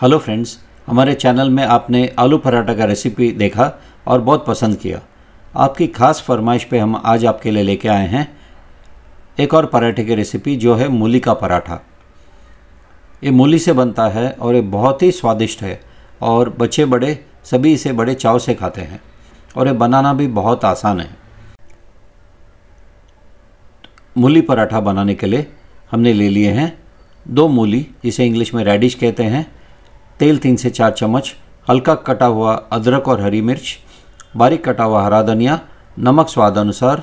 hello friends हमारे channel में आपने आलू पराठा का रेसिपी देखा और बहुत पसंद किया आपकी खास फरमाइश पे हम आज आपके लिए लेके आए हैं एक और पराठे की रेसिपी जो है मूली का पराठा ये मूली से बनता है और ये बहुत ही स्वादिष्ट है और बच्चे बड़े सभी इसे बड़े चाव से खाते हैं और ये बनाना भी बहुत आसान है मूली पराठा बनाने के लिए हमने ले लिए हैं दो मूली जिसे इंग्लिश में रेडिश कहते हैं तेल तीन से चार चम्मच हल्का कटा हुआ अदरक और हरी मिर्च बारीक कटा हुआ हरा धनिया नमक स्वाद अनुसार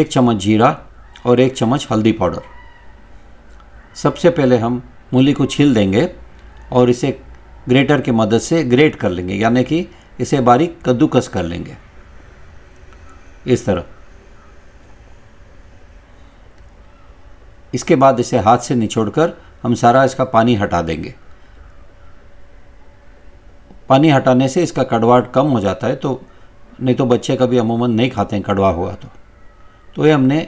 एक चम्मच जीरा और एक चम्मच हल्दी पाउडर सबसे पहले हम मूली को छील देंगे और इसे ग्रेटर की मदद से ग्रेट कर लेंगे यानी कि इसे बारीक कद्दूकस कर लेंगे इस तरह इसके बाद इसे हाथ से निचोड़कर हम सारा इसका पानी हटा देंगे पानी हटाने से इसका कड़वाहट कम हो जाता है तो नहीं तो बच्चे कभी अमूमन नहीं खाते हैं कड़वा हुआ तो तो ये हमने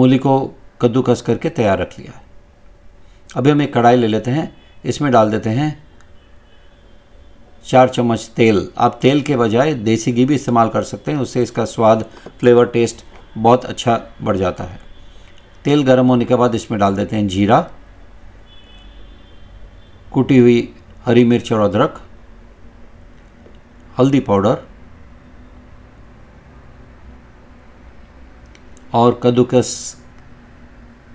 मूली को कद्दूकस करके तैयार रख लिया है अभी हम एक कढ़ाई ले लेते हैं इसमें डाल देते हैं चार चम्मच तेल आप तेल के बजाय देसी घी भी इस्तेमाल कर सकते हैं उससे इसका स्वाद फ्लेवर टेस्ट बहुत अच्छा बढ़ जाता है तेल गर्म होने के बाद इसमें डाल देते हैं जीरा कुटी हुई हरी मिर्च और अदरक हल्दी पाउडर और कद्दूकस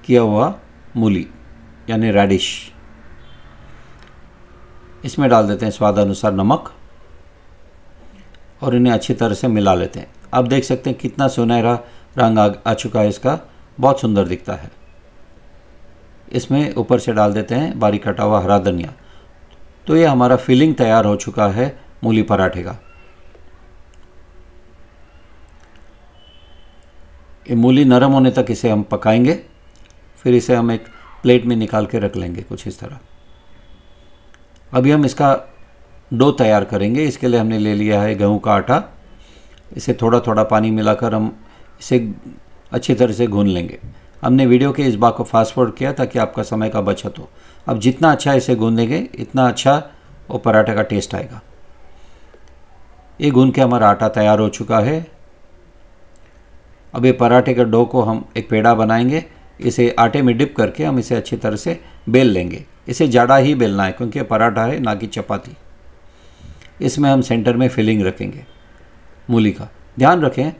किया हुआ मूली यानी रेडिश इसमें डाल देते हैं स्वाद अनुसार नमक और इन्हें अच्छी तरह से मिला लेते हैं आप देख सकते हैं कितना सुनहरा रंग आ, आ चुका है इसका बहुत सुंदर दिखता है इसमें ऊपर से डाल देते हैं बारीक कटा हुआ हरा धनिया तो ये हमारा फिलिंग तैयार हो चुका है मूली पराठे का ये मूली नरम होने तक इसे हम पकाएंगे फिर इसे हम एक प्लेट में निकाल के रख लेंगे कुछ इस तरह अभी हम इसका डो तैयार करेंगे इसके लिए हमने ले लिया है गेहूं का आटा इसे थोड़ा थोड़ा पानी मिलाकर हम इसे अच्छी तरह से घून लेंगे हमने वीडियो के इस बात को फास्ट किया ताकि आपका समय का बचत हो अब जितना अच्छा इसे गूंदेंगे इतना अच्छा वो पराठे का टेस्ट आएगा ये गूंद के हमारा आटा तैयार हो चुका है अब ये पराठे के डो को हम एक पेड़ा बनाएंगे इसे आटे में डिप करके हम इसे अच्छी तरह से बेल लेंगे इसे जाड़ा ही बेलना है क्योंकि पराठा है ना कि चपाती इसमें हम सेंटर में फिलिंग रखेंगे मूली का ध्यान रखें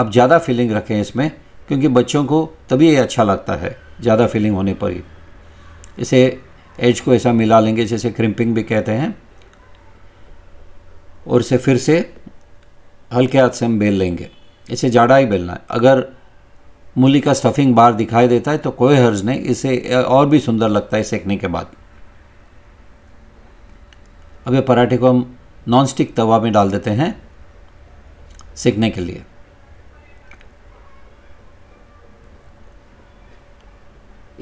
आप ज़्यादा फिलिंग रखें इसमें क्योंकि बच्चों को तभी ये अच्छा लगता है ज़्यादा फीलिंग होने पर ही इसे एज को ऐसा मिला लेंगे जैसे क्रिम्पिंग भी कहते हैं और इसे फिर से हल्के हाथ से हम बेल लेंगे इसे जाड़ा ही बेलना है अगर मूली का स्टफिंग बाहर दिखाई देता है तो कोई हर्ज नहीं इसे और भी सुंदर लगता है सेकने के बाद अब ये पराठे को हम नॉन स्टिक तवा में डाल देते हैं सेकने के लिए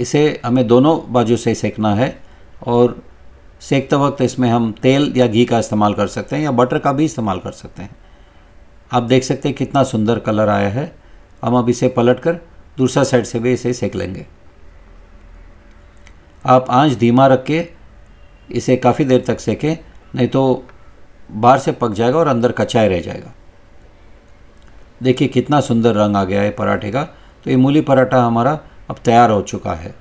इसे हमें दोनों बाजू से सेकना है और सेकते वक्त इसमें हम तेल या घी का इस्तेमाल कर सकते हैं या बटर का भी इस्तेमाल कर सकते हैं आप देख सकते हैं कितना सुंदर कलर आया है हम अब इसे पलट कर दूसरा साइड से भी इसे सेक लेंगे आप आंच धीमा रख के इसे काफ़ी देर तक सेकें नहीं तो बाहर से पक जाएगा और अंदर कच्चा रह जाएगा देखिए कितना सुंदर रंग आ गया है पराठे का तो ये मूली पराठा हमारा अब तैयार हो चुका है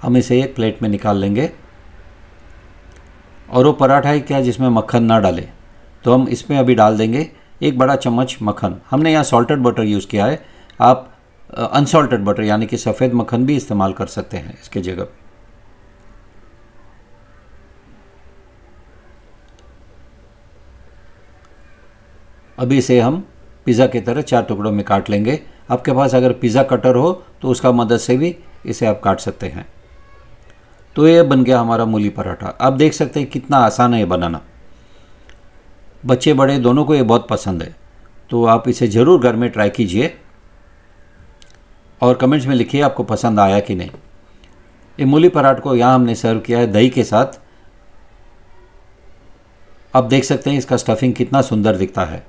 हम इसे एक प्लेट में निकाल लेंगे और वो पराठा ही क्या जिसमें मक्खन ना डालें तो हम इसमें अभी डाल देंगे एक बड़ा चम्मच मक्खन हमने यहाँ सॉल्टेड बटर यूज़ किया है आप अनसॉल्टेड बटर यानी कि सफ़ेद मक्खन भी इस्तेमाल कर सकते हैं इसके जगह अभी इसे हम पिज़्ज़ा की तरह चार टुकड़ों में काट लेंगे आपके पास अगर पिज़्ज़ा कटर हो तो उसका मदद से भी इसे आप काट सकते हैं तो ये बन गया हमारा मूली पराठा आप देख सकते हैं कितना आसान है ये बनाना बच्चे बड़े दोनों को ये बहुत पसंद है तो आप इसे ज़रूर घर में ट्राई कीजिए और कमेंट्स में लिखिए आपको पसंद आया कि नहीं ये मूली पराठ को यहाँ हमने सर्व किया है दही के साथ आप देख सकते हैं इसका स्टफिंग कितना सुंदर दिखता है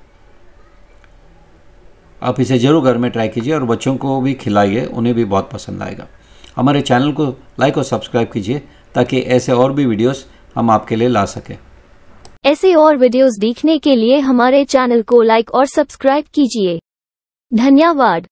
आप इसे ज़रूर घर में ट्राई कीजिए और बच्चों को भी खिलाइए उन्हें भी बहुत पसंद आएगा हमारे चैनल को लाइक और सब्सक्राइब कीजिए ताकि ऐसे और भी वीडियोस हम आपके लिए ला सकें ऐसे और वीडियोस देखने के लिए हमारे चैनल को लाइक और सब्सक्राइब कीजिए धन्यवाद